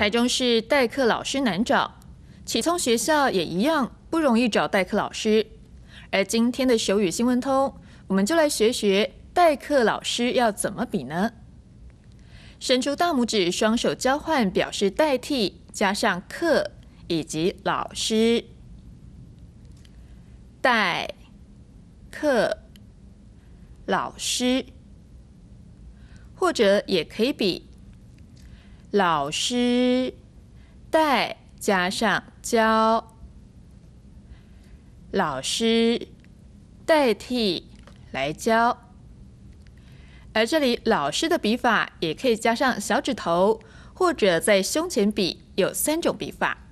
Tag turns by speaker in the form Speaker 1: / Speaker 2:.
Speaker 1: 台中市代课老师难找，启聪学校也一样不容易找代课老师。而今天的手语新闻通，我们就来学学代课老师要怎么比呢？伸出大拇指，双手交换表示代替，加上课以及老师，代课老师，或者也可以比。老师代加上教，老师代替来教，而这里老师的笔法也可以加上小指头，或者在胸前笔有三种笔法。